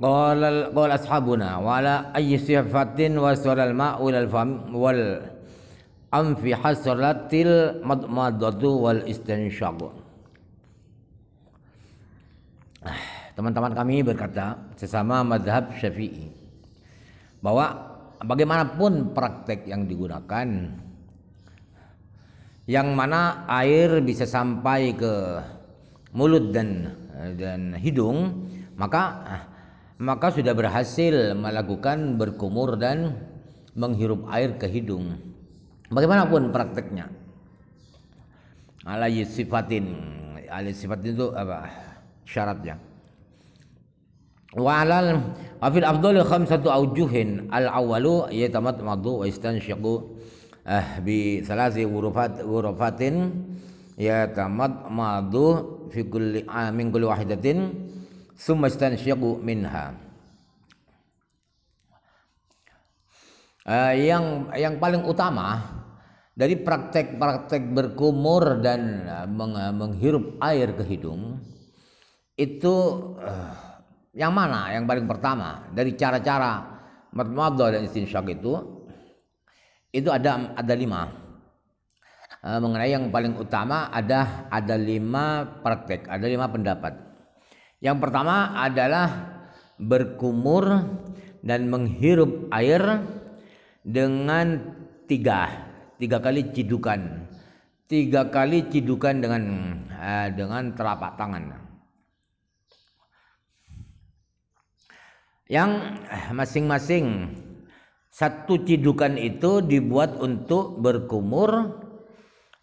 Qala qala ashabuna wala ayyi sifatin wasala mau ila fam wal am fi hasratil madmadatu wal istinshaq Teman-teman kami berkata sesama madhab Syafi'i bahwa bagaimanapun praktek yang digunakan yang mana air bisa sampai ke mulut dan dan hidung maka maka sudah berhasil melakukan berkumur dan menghirup air ke hidung. Bagaimanapun prakteknya. Alai sifatin, alai sifatin itu apa? Syaratnya. Walal afil Abdul afdal satu aujuhin al awalu yatamat madu wa syaku ah eh, bi salasi hurufat ya tamat madu fi kulli amin ah, kulli wahidatin summa istansyaqu minha uh, yang yang paling utama dari praktek-praktek berkumur dan eh, meng, eh, menghirup air ke hidung itu uh, yang mana yang paling pertama dari cara-cara matmadah dan istinsyak itu itu ada ada lima uh, mengenai yang paling utama ada ada lima praktek ada lima pendapat yang pertama adalah berkumur dan menghirup air dengan tiga tiga kali cidukan tiga kali cidukan dengan eh, dengan telapak tangan yang masing-masing satu cidukan itu dibuat untuk berkumur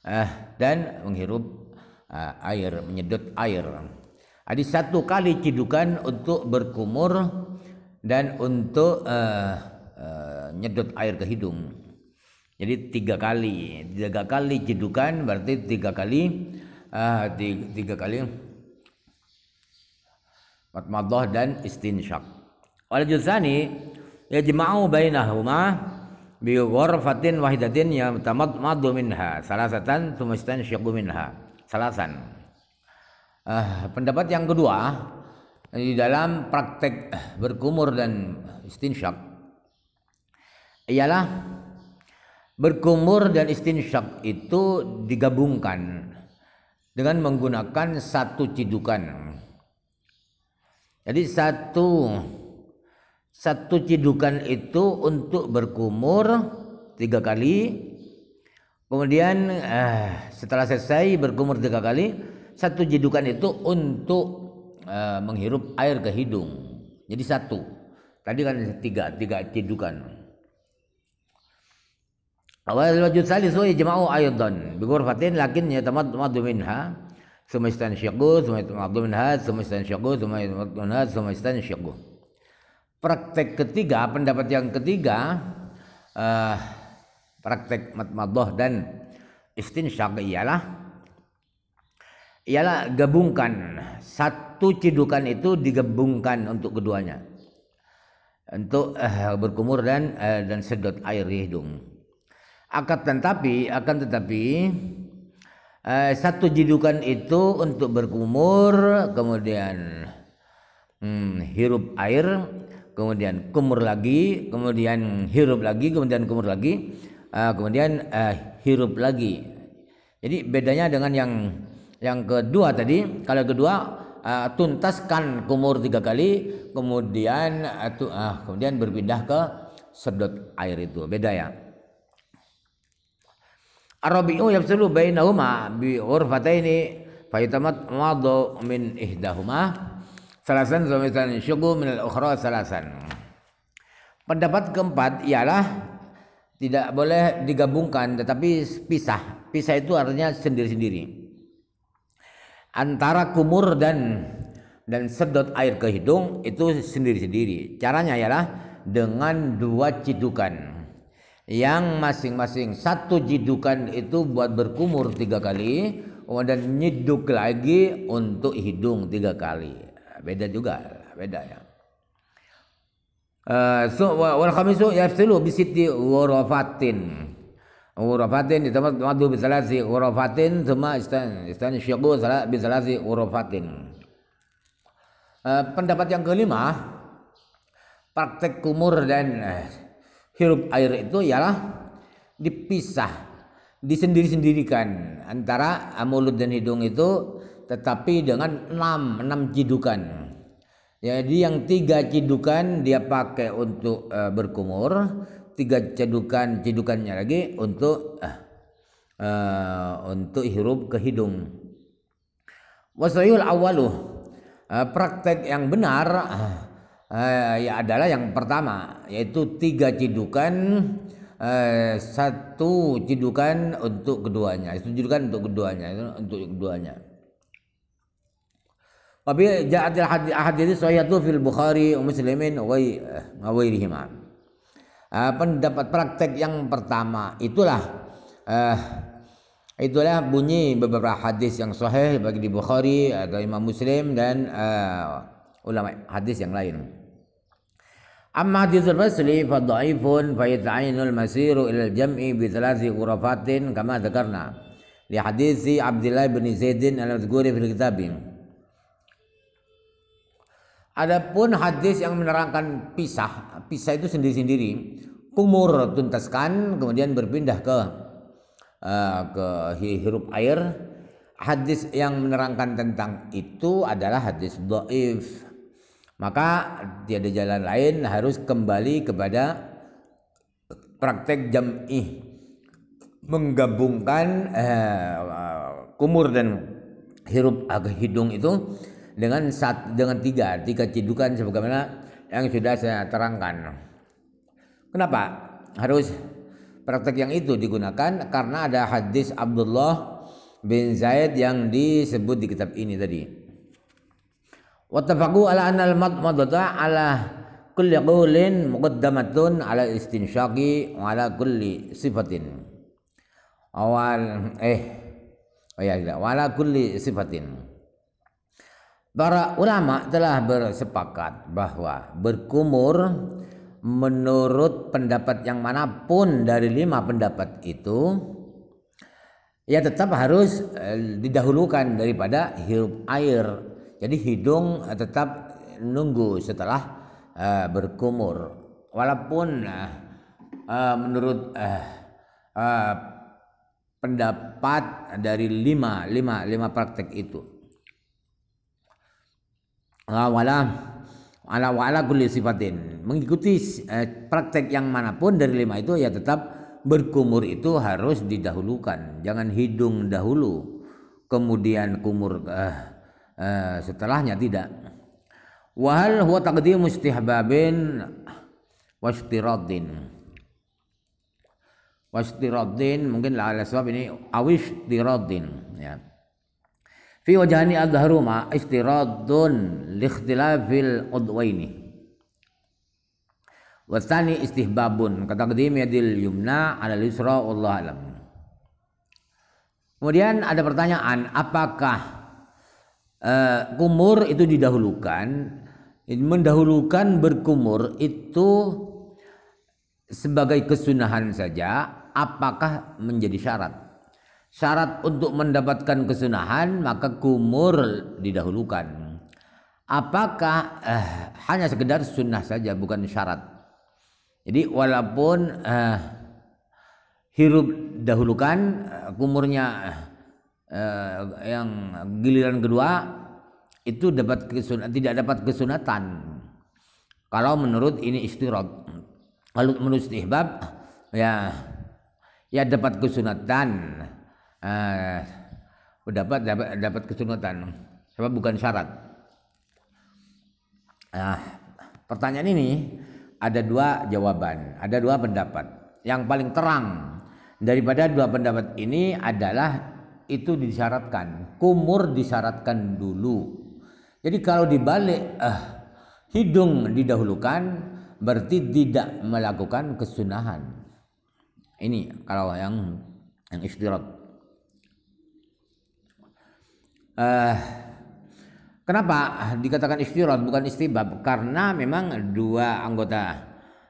eh, dan menghirup eh, air menyedot air ada satu kali cidukan untuk berkumur dan untuk uh, uh, nyedot air ke hidung. Jadi tiga kali, tiga kali cidukan berarti tiga kali, uh, eh, tiga, tiga kali matmadoh dan istinsyak. Wal juzani jema'u bainahuma bi fatin wahidatin ya tamadmadu minha salasatan tsumma istansyaku salasan. Uh, pendapat yang kedua di dalam praktek eh, berkumur dan istinsyak ialah berkumur dan istinsyak itu digabungkan dengan menggunakan satu cidukan. Jadi satu satu cidukan itu untuk berkumur tiga kali, kemudian eh, setelah selesai berkumur tiga kali, satu jedukan itu untuk e, menghirup air ke hidung. Jadi satu. Tadi kan tiga, tiga jedukan. Awal wajud wa yajma'u aydan bi ghurfatin lakin yatamaddu minha thumma yastanshiqu thumma yatamaddu minha thumma yastanshiqu thumma yatamaddu minha thumma yastanshiqu. Praktek ketiga, pendapat yang ketiga uh, praktek matmadoh dan istinsyak ialah ialah gabungkan satu cidukan itu digabungkan untuk keduanya untuk uh, berkumur dan uh, dan sedot air hidung. Akan tetapi akan tetapi uh, satu cidukan itu untuk berkumur kemudian hmm, hirup air kemudian kumur lagi kemudian hirup lagi kemudian kumur lagi uh, kemudian uh, hirup lagi. Jadi bedanya dengan yang yang kedua tadi, kalau kedua uh, tuntaskan kumur tiga kali, kemudian uh, uh, kemudian berpindah ke sedot air itu. Beda ya. Arabiu yafsilu bainahuma bi urfataini fa yatamat min ihdahuma salasan sumisan syugu min al-ukhra salasan. Pendapat keempat ialah tidak boleh digabungkan tetapi pisah. Pisah itu artinya sendiri-sendiri antara kumur dan dan sedot air ke hidung itu sendiri-sendiri. Caranya ialah dengan dua cidukan yang masing-masing satu jidukan itu buat berkumur tiga kali kemudian nyiduk lagi untuk hidung tiga kali beda juga beda ya uh, so wal khamisu yafsilu bisiti sitti ghurafatin yatamaddu bi thalathi Urofatin, semua istan istan salah bi thalathi Urofatin. Eh, pendapat yang kelima praktek kumur dan eh, hirup air itu ialah dipisah disendiri-sendirikan antara mulut dan hidung itu tetapi dengan enam enam cidukan jadi yang tiga cidukan dia pakai untuk eh, berkumur tiga cedukan cedukannya lagi untuk uh, untuk hirup ke hidung Wasoyul awaluh eh, uh, praktek yang benar uh, ya adalah yang pertama yaitu tiga cedukan uh, satu cedukan untuk keduanya itu cedukan untuk keduanya itu untuk keduanya Wabi jadi hadis itu fil Bukhari wa Muslimin wa ghairihima uh, pendapat praktek yang pertama itulah uh, itulah bunyi beberapa hadis yang sahih bagi di Bukhari atau Imam Muslim dan uh, ulama hadis yang lain. Amma hadithul masri fa dha'ifun fa yata'ayyanul masiru ila al-jam'i bi thalathi ghurafatin kama dzakarna. Li hadisi Abdullah bin Zaidin al-Mazkuri fil kitabin. Adapun hadis yang menerangkan pisah, pisah itu sendiri-sendiri, kumur tuntaskan, kemudian berpindah ke uh, ke hirup air. Hadis yang menerangkan tentang itu adalah hadis doif. Maka tiada jalan lain harus kembali kepada praktek jam'ih menggabungkan eh, kumur dan hirup agak hidung itu dengan saat dengan tiga tiga cidukan sebagaimana yang sudah saya terangkan. Kenapa harus praktek yang itu digunakan? Karena ada hadis Abdullah bin Zaid yang disebut di kitab ini tadi. Wattafaqu ala anal matmadata ala kulli qawlin muqaddamatun ala istinshaqi wa ala kulli sifatin. Awal eh oh ya, ya wala kulli sifatin Para ulama telah bersepakat bahwa berkumur menurut pendapat yang manapun dari lima pendapat itu ya tetap harus eh, didahulukan daripada hirup air. Jadi hidung eh, tetap nunggu setelah eh, berkumur. Walaupun menurut pendapat dari lima, lima, lima praktek itu wala ala wala kulli sifatin mengikuti eh, praktek yang manapun dari lima itu ya tetap berkumur itu harus didahulukan jangan hidung dahulu kemudian kumur eh, eh, setelahnya tidak wahal huwa taqdim mustihbabin washtiradin washtiradin mungkin ala sebab ini awish tiradin ya Fi wajani adharu ma istiradun li ikhtilafil udwaini. Wasani istihbabun kataqdim yadil yumna ala yusra Allah alam. Kemudian ada pertanyaan apakah uh, kumur itu didahulukan mendahulukan berkumur itu sebagai kesunahan saja apakah menjadi syarat? Syarat untuk mendapatkan kesunahan maka kumur didahulukan. Apakah eh, hanya sekedar sunnah saja bukan syarat. Jadi walaupun eh, hirup dahulukan eh, kumurnya eh, yang giliran kedua itu dapat kesunat, tidak dapat kesunatan kalau menurut ini istirahat kalau menurut istihbab ya ya dapat kesunatan uh, dapat dapat dapat kesunatan sebab bukan syarat nah pertanyaan ini ada dua jawaban ada dua pendapat yang paling terang daripada dua pendapat ini adalah itu disyaratkan kumur disyaratkan dulu jadi kalau dibalik eh, hidung didahulukan berarti tidak melakukan kesunahan ini kalau yang yang istirahat Uh, kenapa dikatakan istirahat bukan istibab? Karena memang dua anggota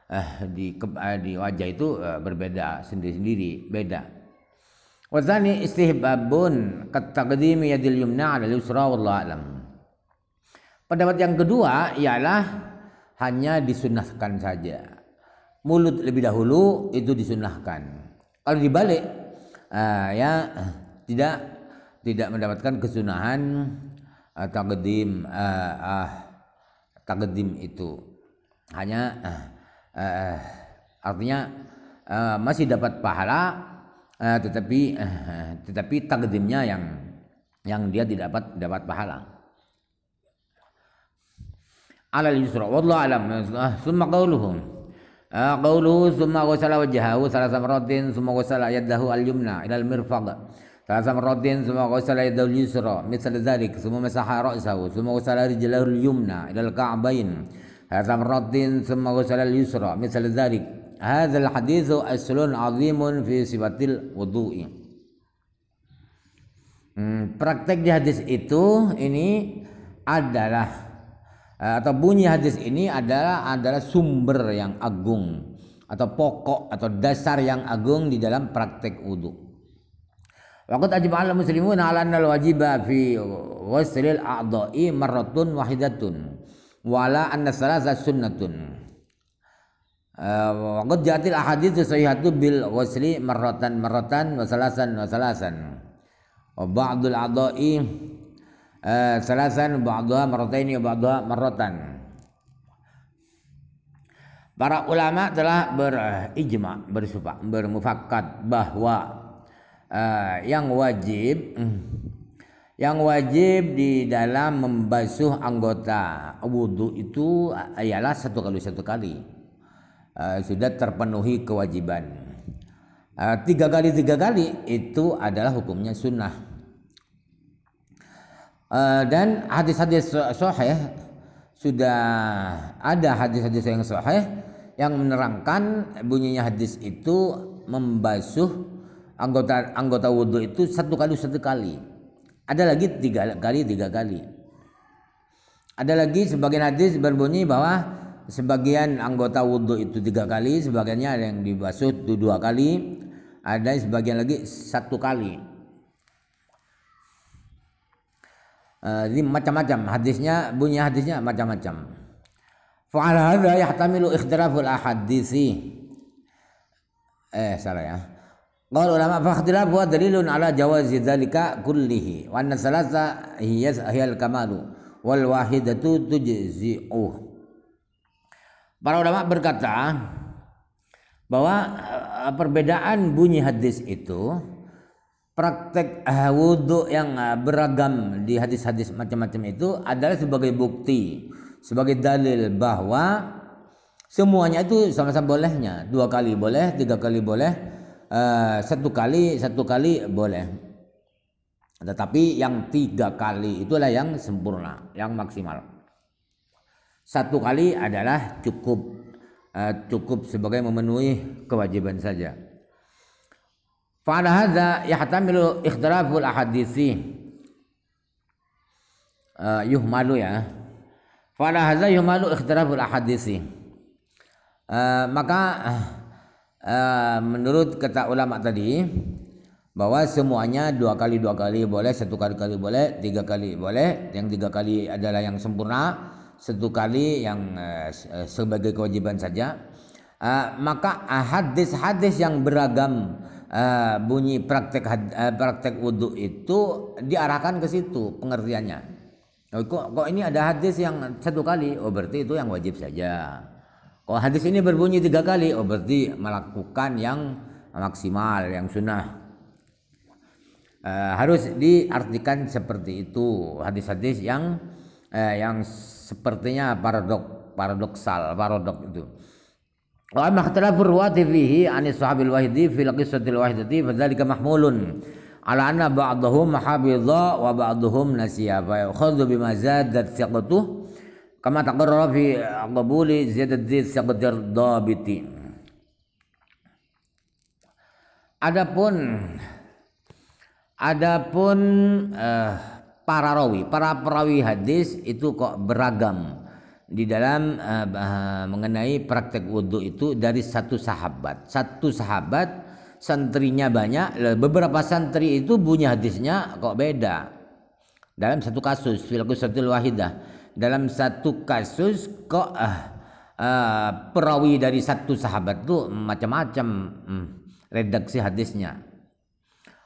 uh, di uh, di wajah itu uh, berbeda sendiri-sendiri, beda. Wadzani istihbabun kataqdimi yadil yumna ala yusra wallahu alam. Pendapat yang kedua ialah hanya disunahkan saja. Mulut lebih dahulu itu disunahkan. Kalau dibalik uh, ya tidak tidak mendapatkan kesunahan uh, eh, takdim uh, eh, uh, ah, takdim itu hanya uh, uh, artinya uh, masih dapat pahala uh, tetapi uh, tetapi takdimnya yang yang dia tidak dapat dapat pahala alal yusra wallahu alam ah, summa qauluhum قوله ثم غسل وجهه ثلاث مرات ثم غسل يده اليمنى إلى المرفق Kan sama rotin semua kau salai daul yusra misal dzalik semua masaha ra'sahu semua kau salai jalal yumna ila al ka'bain. Hadza rotin semua kau salai yusra misal dzalik. Hadza al hadithu aslun 'azimun fi sifatil wudu'i. Hmm, praktek di hadis itu ini adalah eh, atau bunyi hadis ini adalah adalah sumber yang agung atau pokok atau dasar yang agung di dalam praktek wudhu. Waqad ajma'al Muslimun, 'ala anna wajibah wajiba fi waslil a'dha'i marratun wahidatun wala anna salasa sunnatun. Eh, Waktu jatil ahaditsu sahihatu bil wasli marratan marratan wa salasan wa salasan. Wa ba'dul a'dha'i eh, salasan ba'daha marrataini wa ba'daha marratan. Para ulama telah berijma, bersumpah, bermufakat bahwa uh, yang wajib hmm. yang wajib di dalam membasuh anggota wudhu itu ialah satu kali satu kali uh, sudah terpenuhi kewajiban uh, tiga kali tiga kali itu adalah hukumnya sunnah uh, dan hadis-hadis sahih sudah ada hadis-hadis yang sahih yang menerangkan bunyinya hadis itu membasuh anggota anggota wudhu itu satu kali satu kali ada lagi tiga kali tiga kali ada lagi sebagian hadis berbunyi bahwa sebagian anggota wudhu itu tiga kali sebagiannya ada yang dibasuh itu dua kali ada sebagian lagi satu kali jadi eh, macam-macam hadisnya bunyi hadisnya macam-macam fa'ala hadha yahtamilu ikhtiraful ahadisi eh salah ya Qala ulama fakhtilaf wa dalilun ala jawazi dzalika kullihi wa anna salasa hiya hiyal kamalu wal wahidatu tujzi'u. Para ulama berkata bahwa eh, perbedaan bunyi hadis itu praktek wudhu yang eh, beragam di hadis-hadis macam-macam itu adalah sebagai bukti sebagai dalil bahwa semuanya itu sama-sama bolehnya dua kali boleh tiga kali boleh uh, satu kali satu kali boleh tetapi yang tiga kali itulah yang sempurna yang maksimal satu kali adalah cukup uh, cukup sebagai memenuhi kewajiban saja Fa'ala yahtamilu ikhtiraful ahadisi yuh eh, yuhmalu ya Fa'ala yuh yuhmalu ikhtiraful ahadisi maka uh, Eh, menurut kata ulama tadi bahwa semuanya dua kali dua kali boleh satu kali kali boleh tiga kali boleh yang tiga kali adalah yang sempurna satu kali yang uh, sebagai kewajiban saja uh, maka hadis-hadis yang beragam uh, bunyi praktek uh, praktek wudhu itu diarahkan ke situ pengertiannya. Oh, kok, kok ini ada hadis yang satu kali? Oh berarti itu yang wajib saja. Kalau oh, hadis ini berbunyi tiga kali, oh berarti melakukan yang maksimal, yang sunnah. E, harus diartikan seperti itu hadis-hadis yang eh, yang sepertinya paradok paradoksal paradok itu. Wa amma ikhtilafu ruwati fihi anis sahabil wahidi fil qissatil wahidati fadzalika mahmulun ala anna ba'dahum mahabidha wa ba'dahum nasiya fa yakhudhu bima zadat thiqatuhu kama taqarrara fi qabuli ziyadat زيت سقدر dhabiti Adapun adapun uh, para rawi, para perawi hadis itu kok beragam di dalam uh, mengenai praktek wudhu itu dari satu sahabat. Satu sahabat santrinya banyak, beberapa santri itu punya hadisnya kok beda. Dalam satu kasus, fil wahidah dalam satu kasus kok uh, uh, perawi dari satu sahabat tuh macam-macam hmm, redaksi hadisnya.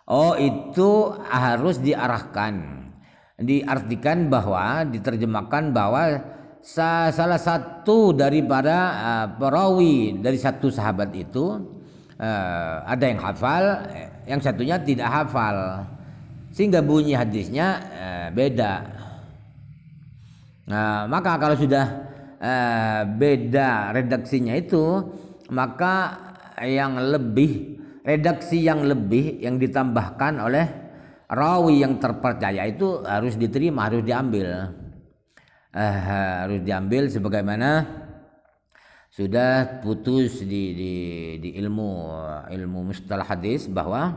Oh itu harus diarahkan, diartikan bahwa diterjemahkan bahwa salah satu daripada uh, perawi dari satu sahabat itu uh, ada yang hafal, yang satunya tidak hafal, sehingga bunyi hadisnya uh, beda. Nah, maka kalau sudah eh, beda redaksinya itu, maka yang lebih redaksi yang lebih yang ditambahkan oleh rawi yang terpercaya itu harus diterima, harus diambil. Eh, harus diambil sebagaimana sudah putus di, di, di ilmu ilmu mustalah hadis bahwa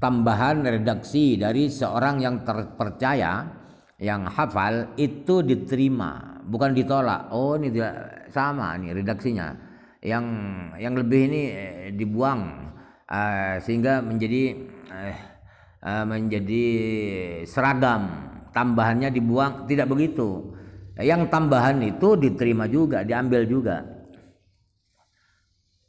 tambahan redaksi dari seorang yang terpercaya yang hafal itu diterima bukan ditolak oh ini tidak sama nih redaksinya yang yang lebih ini eh, dibuang uh, sehingga menjadi uh, menjadi seragam tambahannya dibuang tidak begitu yang tambahan itu diterima juga diambil juga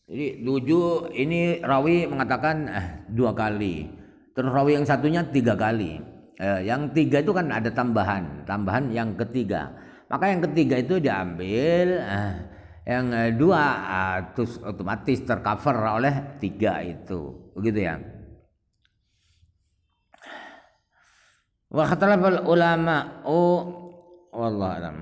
jadi tujuh ini rawi mengatakan eh, dua kali terus rawi yang satunya tiga kali Eh, yang tiga itu kan ada tambahan tambahan yang ketiga maka yang ketiga itu diambil eh, yang eh, dua eh, terus otomatis tercover oleh tiga itu begitu ya wa khatalafal ulama wallahu alam